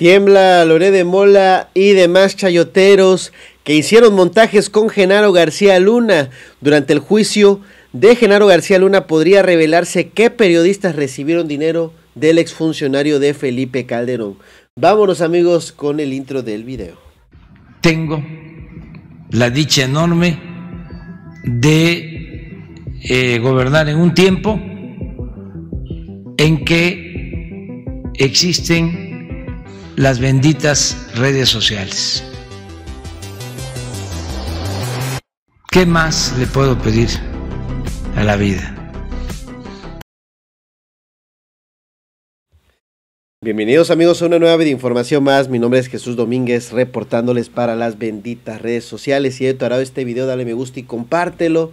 Tiembla Loré de Mola y demás chayoteros que hicieron montajes con Genaro García Luna. Durante el juicio de Genaro García Luna podría revelarse qué periodistas recibieron dinero del exfuncionario de Felipe Calderón. Vámonos amigos con el intro del video. Tengo la dicha enorme de eh, gobernar en un tiempo en que existen las benditas redes sociales. ¿Qué más le puedo pedir a la vida? Bienvenidos amigos a una nueva de información más. Mi nombre es Jesús Domínguez, reportándoles para las benditas redes sociales. Si te ha dado este video, dale me gusta y compártelo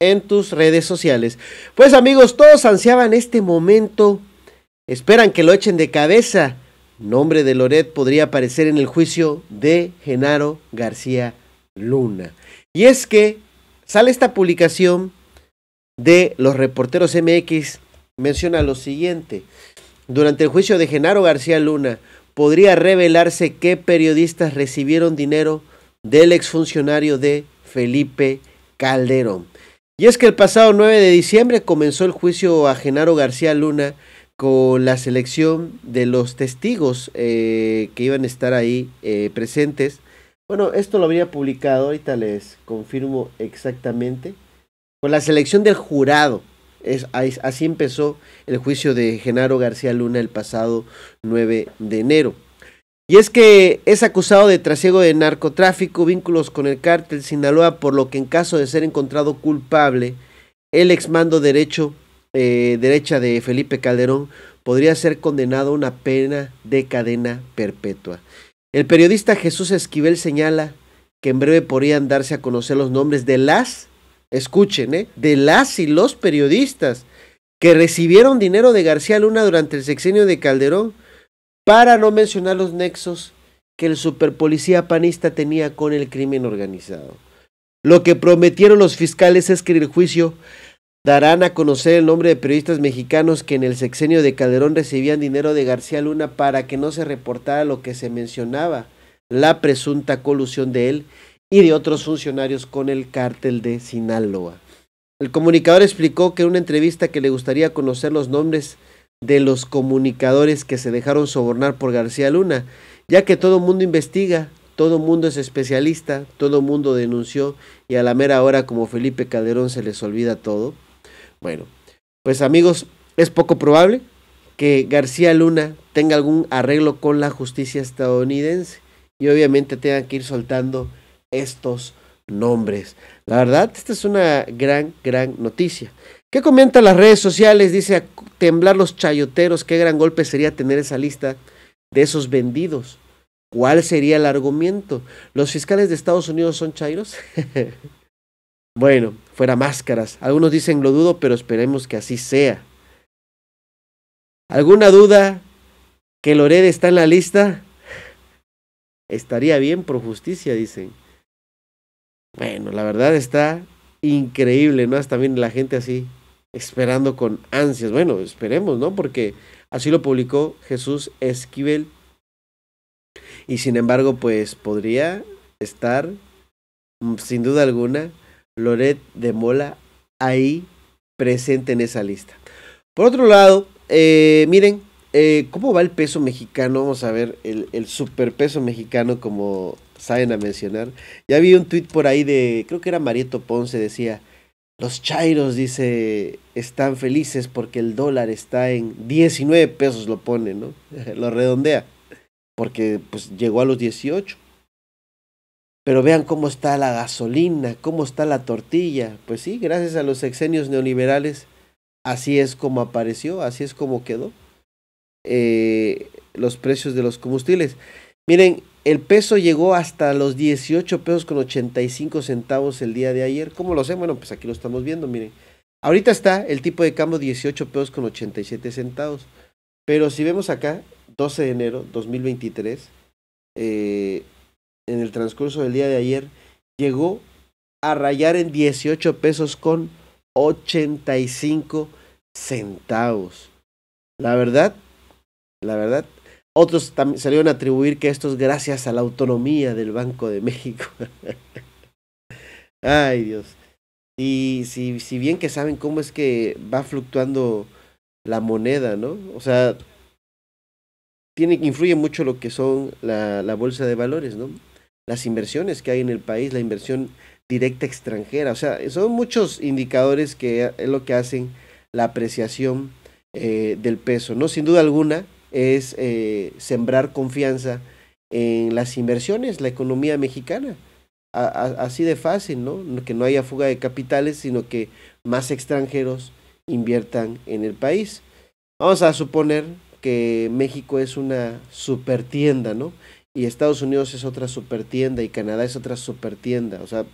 en tus redes sociales. Pues amigos, todos ansiaban este momento. Esperan que lo echen de cabeza nombre de Loret podría aparecer en el juicio de Genaro García Luna. Y es que sale esta publicación de los reporteros MX, menciona lo siguiente. Durante el juicio de Genaro García Luna, podría revelarse qué periodistas recibieron dinero del exfuncionario de Felipe Calderón. Y es que el pasado 9 de diciembre comenzó el juicio a Genaro García Luna con la selección de los testigos eh, que iban a estar ahí eh, presentes. Bueno, esto lo habría publicado, ahorita les confirmo exactamente, con la selección del jurado. Es, así empezó el juicio de Genaro García Luna el pasado 9 de enero. Y es que es acusado de trasiego de narcotráfico, vínculos con el cártel Sinaloa, por lo que en caso de ser encontrado culpable, el ex mando derecho eh, derecha de Felipe Calderón podría ser condenado a una pena de cadena perpetua. El periodista Jesús Esquivel señala que en breve podrían darse a conocer los nombres de las, escuchen, eh, de las y los periodistas que recibieron dinero de García Luna durante el sexenio de Calderón, para no mencionar los nexos que el superpolicía panista tenía con el crimen organizado. Lo que prometieron los fiscales es que el juicio darán a conocer el nombre de periodistas mexicanos que en el sexenio de Calderón recibían dinero de García Luna para que no se reportara lo que se mencionaba, la presunta colusión de él y de otros funcionarios con el cártel de Sinaloa. El comunicador explicó que en una entrevista que le gustaría conocer los nombres de los comunicadores que se dejaron sobornar por García Luna, ya que todo mundo investiga, todo mundo es especialista, todo mundo denunció y a la mera hora como Felipe Calderón se les olvida todo. Bueno, pues amigos, es poco probable que García Luna tenga algún arreglo con la justicia estadounidense y obviamente tengan que ir soltando estos nombres. La verdad, esta es una gran, gran noticia. ¿Qué comentan las redes sociales? Dice a temblar los chayoteros, qué gran golpe sería tener esa lista de esos vendidos. ¿Cuál sería el argumento? ¿Los fiscales de Estados Unidos son chairos? Bueno, fuera máscaras. Algunos dicen lo dudo, pero esperemos que así sea. ¿Alguna duda que Lored está en la lista? Estaría bien por justicia, dicen. Bueno, la verdad está increíble, ¿no? Hasta bien la gente así, esperando con ansias. Bueno, esperemos, ¿no? Porque así lo publicó Jesús Esquivel. Y sin embargo, pues podría estar, mm, sin duda alguna, Loret de Mola ahí presente en esa lista. Por otro lado, eh, miren, eh, ¿cómo va el peso mexicano? Vamos a ver el, super superpeso mexicano, como saben a mencionar. Ya vi un tuit por ahí de, creo que era Marieto Ponce, decía, los Chairos, dice, están felices porque el dólar está en 19 pesos, lo pone, ¿no? lo redondea, porque pues llegó a los 18. Pero vean cómo está la gasolina, cómo está la tortilla. Pues sí, gracias a los exenios neoliberales, así es como apareció, así es como quedó eh, los precios de los combustibles. Miren, el peso llegó hasta los 18 pesos con 85 centavos el día de ayer. ¿Cómo lo sé? Bueno, pues aquí lo estamos viendo, miren. Ahorita está el tipo de cambio 18 pesos con 87 centavos. Pero si vemos acá, 12 de enero 2023, en el transcurso del día de ayer llegó a rayar en 18 pesos con 85 centavos. La verdad, la verdad, otros también salieron a atribuir que esto es gracias a la autonomía del Banco de México. Ay Dios. Y si, si bien que saben cómo es que va fluctuando la moneda, ¿no? O sea, tiene, influye mucho lo que son la, la bolsa de valores, ¿no? las inversiones que hay en el país, la inversión directa extranjera. O sea, son muchos indicadores que es lo que hacen la apreciación eh, del peso. No, sin duda alguna, es eh, sembrar confianza en las inversiones, la economía mexicana. así de fácil, ¿no? Que no haya fuga de capitales, sino que más extranjeros inviertan en el país. Vamos a suponer que México es una supertienda, ¿no? y Estados Unidos es otra supertienda y Canadá es otra supertienda O sea,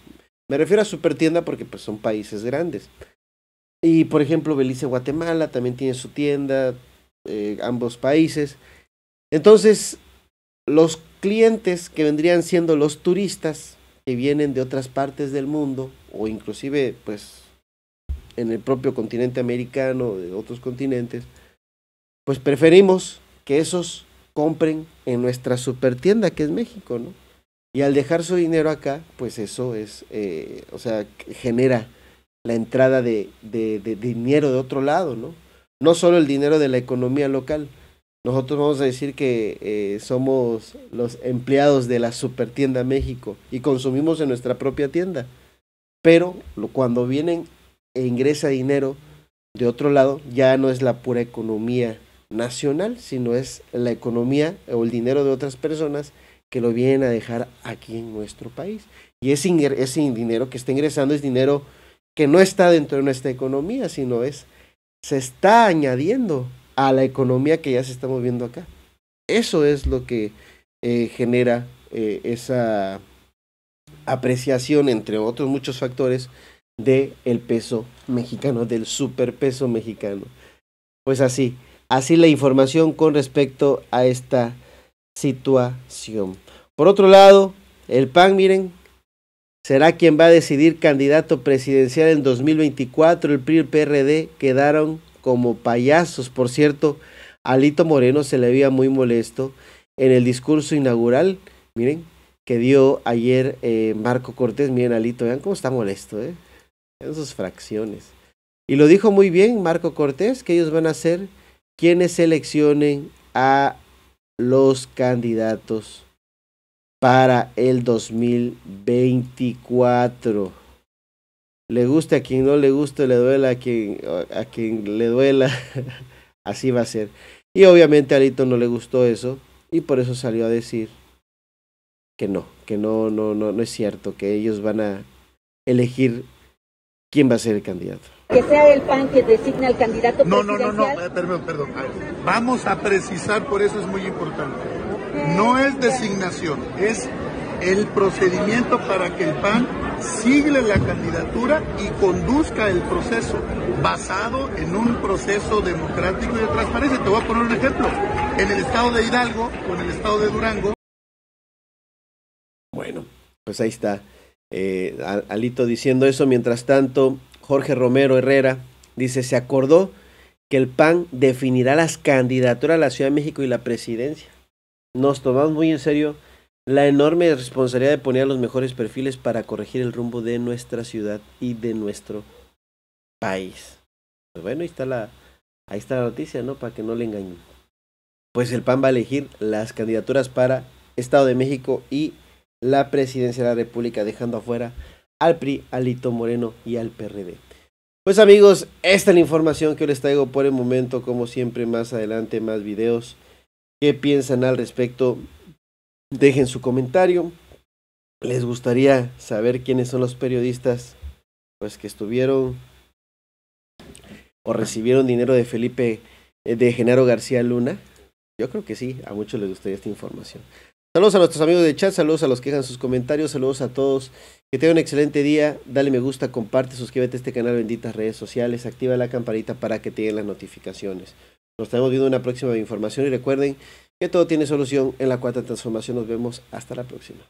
me refiero a supertienda porque pues, son países grandes. Y por ejemplo, Belice, Guatemala también tiene su tienda, eh, ambos países. Entonces, los clientes que vendrían siendo los turistas que vienen de otras partes del mundo o inclusive pues en el propio continente americano, de otros continentes, pues preferimos que esos compren en nuestra supertienda que es México, ¿no? Y al dejar su dinero acá, pues eso es, eh, o sea, genera la entrada de, dinero de otro lado, ¿no? No solo el dinero de la economía local. Nosotros vamos a decir que eh, somos los empleados de la Supertienda México y consumimos en nuestra propia tienda. Pero cuando vienen e ingresa dinero de otro lado, ya no es la pura economía nacional, sino es la economía o el dinero de otras personas que lo vienen a dejar aquí en nuestro país. Y ese, dinero que está ingresando es dinero que no está dentro de nuestra economía, sino es, se está añadiendo a la economía que ya se está moviendo acá. Eso es lo que eh, genera eh, esa apreciación, entre otros muchos factores, del peso mexicano, del superpeso mexicano. Pues así, Así la información con respecto a esta situación. Por otro lado, el PAN, miren, será quien va a decidir candidato presidencial en 2024. El PRI y el PRD quedaron como payasos. Por cierto, Alito Moreno se le veía muy molesto en el discurso inaugural. Miren, que dio ayer eh, Marco Cortés. Miren, Alito, vean cómo está molesto, ¿eh? En sus fracciones. Y lo dijo muy bien Marco Cortés, que ellos van a hacer quienes seleccionen a los candidatos para el 2024. Le guste a quien no le guste, le duela a quien, a quien le duela. Así va a ser. Y obviamente a Alito no le gustó eso y por eso salió a decir que no, que no, no, no, no es cierto, que ellos van a elegir quién va a ser el candidato. Que sea el PAN que designe al candidato no, No, no, no, eh, perdón, perdón. vamos a precisar, por eso es muy importante. no es designación, es el procedimiento para que el PAN sigle la candidatura y conduzca el proceso basado en un proceso democrático y de transparencia. Te voy a poner un ejemplo. En el estado de Hidalgo con el estado de Durango. Bueno, pues ahí está eh, Alito diciendo eso. Mientras tanto, Jorge Romero Herrera, dice, se acordó que el PAN definirá las candidaturas a la Ciudad de México y la presidencia. Nos tomamos muy en serio la enorme responsabilidad de poner los mejores perfiles para corregir el rumbo de nuestra ciudad y de nuestro país. Pues bueno, está la, ahí está la noticia, ¿no? Para que no le engañen. Pues el PAN va a elegir las candidaturas para Estado de México y la presidencia de la República, dejando afuera al PRI, al Moreno y al PRD. Pues amigos, esta es la información que les traigo por el momento, como siempre más adelante más videos. ¿Qué piensan al respecto? Dejen su comentario. Les gustaría saber quiénes son los periodistas pues que estuvieron o recibieron dinero de Felipe eh, de Genaro García Luna. Yo creo que sí, a muchos les gustaría esta información. Saludos a nuestros amigos de chat, saludos a los que dejan sus comentarios, saludos a todos. Que tengan un excelente día. Dale me gusta, comparte, suscríbete a este canal, benditas redes sociales, activa la campanita para que te den las notificaciones. Nos estamos viendo en una próxima información y recuerden que todo tiene solución en la cuarta transformación. Nos vemos hasta la próxima.